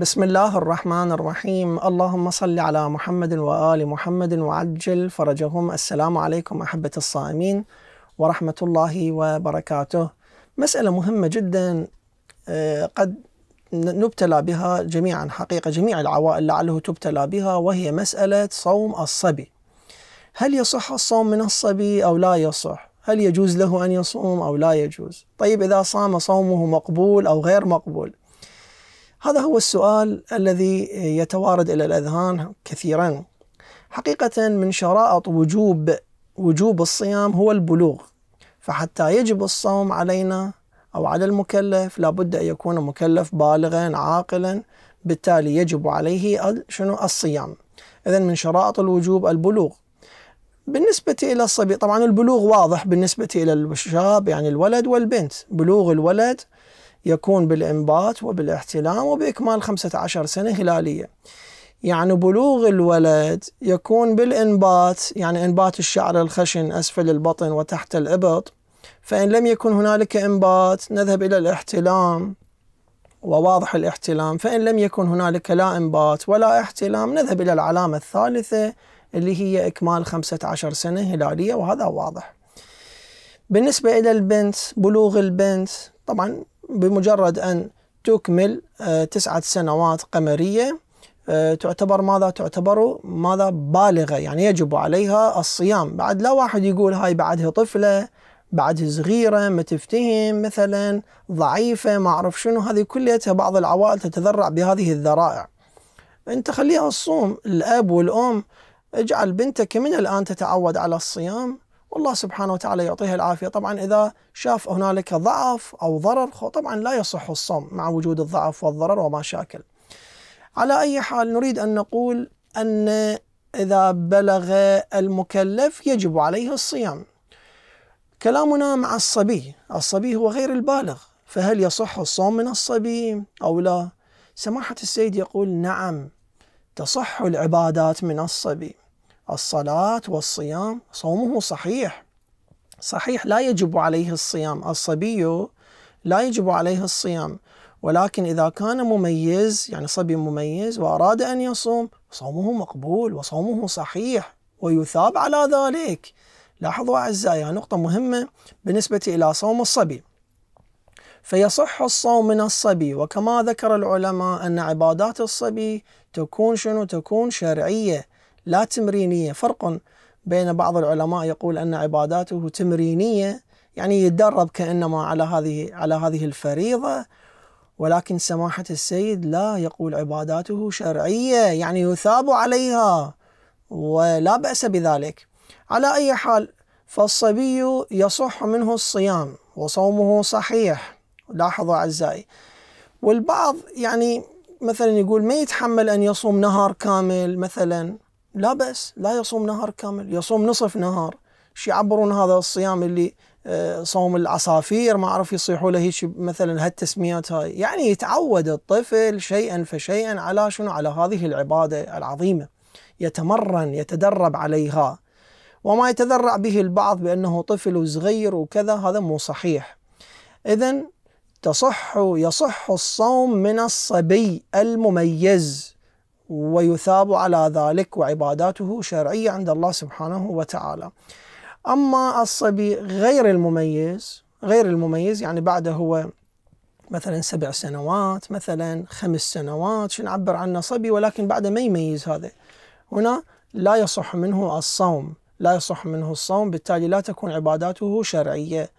بسم الله الرحمن الرحيم اللهم صل على محمد وآل محمد وعجل فرجهم السلام عليكم أحبة الصائمين ورحمة الله وبركاته مسألة مهمة جدا آه، قد نبتلى بها جميعا حقيقة جميع العوائل لعله تبتلى بها وهي مسألة صوم الصبي هل يصح الصوم من الصبي أو لا يصح هل يجوز له أن يصوم أو لا يجوز طيب إذا صام صومه مقبول أو غير مقبول هذا هو السؤال الذي يتوارد إلى الأذهان كثيرا حقيقة من شرائط وجوب وجوب الصيام هو البلوغ فحتى يجب الصوم علينا أو على المكلف لابد أن يكون مكلف بالغا عاقلا بالتالي يجب عليه شنو الصيام إذا من شرائط الوجوب البلوغ بالنسبة إلى الصبي طبعا البلوغ واضح بالنسبة إلى الشاب يعني الولد والبنت بلوغ الولد يكون بالإنبات وبالاحتلام وبإكمال 15 سنة هلالية يعني بلوغ الولد يكون بالإنبات يعني إنبات الشعر الخشن أسفل البطن وتحت الإبط فإن لم يكن هنالك إنبات نذهب إلى الاحتلام وواضح الاحتلام فإن لم يكن هنالك لا إنبات ولا احتلام نذهب إلى العلامة الثالثة اللي هي إكمال 15 سنة هلالية وهذا واضح بالنسبة إلى البنت بلوغ البنت طبعا بمجرد أن تكمل آه، تسعة سنوات قمرية آه، تعتبر ماذا تعتبر ماذا بالغة يعني يجب عليها الصيام بعد لا واحد يقول هاي بعدها طفلة بعدها صغيرة ما تفتهم مثلا ضعيفة ما أعرف شنو هذه كلها بعض العوائل تتذرع بهذه الذرائع أنت خليها تصوم الأب والأم اجعل بنتك من الآن تتعود على الصيام والله سبحانه وتعالى يعطيها العافية طبعا إذا شاف هنالك ضعف أو ضرر طبعا لا يصح الصوم مع وجود الضعف والضرر وما شاكل على أي حال نريد أن نقول أن إذا بلغ المكلف يجب عليه الصيام كلامنا مع الصبي الصبي هو غير البالغ فهل يصح الصوم من الصبي أو لا سماحة السيد يقول نعم تصح العبادات من الصبي الصلاة والصيام صومه صحيح صحيح لا يجب عليه الصيام الصبي لا يجب عليه الصيام ولكن إذا كان مميز يعني صبي مميز وأراد أن يصوم صومه مقبول وصومه صحيح ويثاب على ذلك لاحظوا أعزائي نقطة مهمة بالنسبة إلى صوم الصبي فيصح الصوم من الصبي وكما ذكر العلماء أن عبادات الصبي تكون شنو تكون شرعية لا تمرينية فرق بين بعض العلماء يقول أن عباداته تمرينية يعني يتدرب كأنما على هذه على هذه الفريضة ولكن سماحة السيد لا يقول عباداته شرعية يعني يثاب عليها ولا بأس بذلك على أي حال فالصبي يصح منه الصيام وصومه صحيح لاحظوا أعزائي والبعض يعني مثلا يقول ما يتحمل أن يصوم نهار كامل مثلا لا بأس لا يصوم نهار كامل يصوم نصف نهار شي يعبرون هذا الصيام اللي آه، صوم العصافير ما اعرف يصيحوا له هيك مثلا هالتسميات هاي يعني يتعود الطفل شيئا فشيئا على شنو على هذه العباده العظيمه يتمرن يتدرب عليها وما يتذرع به البعض بانه طفل صغير وكذا هذا مو صحيح اذا تصح يصح الصوم من الصبي المميز ويثاب على ذلك وعباداته شرعية عند الله سبحانه وتعالى أما الصبي غير المميز غير المميز يعني بعده هو مثلا سبع سنوات مثلا خمس سنوات شو نعبر عنه صبي ولكن بعده ما يميز هذا هنا لا يصح منه الصوم لا يصح منه الصوم بالتالي لا تكون عباداته شرعيه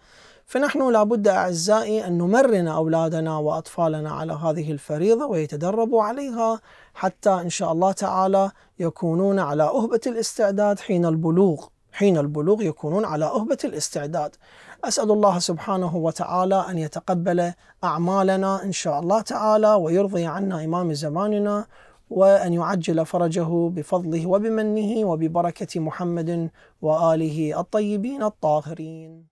فنحن لابد أعزائي أن نمرن أولادنا وأطفالنا على هذه الفريضة ويتدربوا عليها حتى إن شاء الله تعالى يكونون على أهبة الاستعداد حين البلوغ حين البلوغ يكونون على أهبة الاستعداد أسأل الله سبحانه وتعالى أن يتقبل أعمالنا إن شاء الله تعالى ويرضي عنا إمام زماننا وأن يعجل فرجه بفضله وبمنه وببركة محمد وآله الطيبين الطاهرين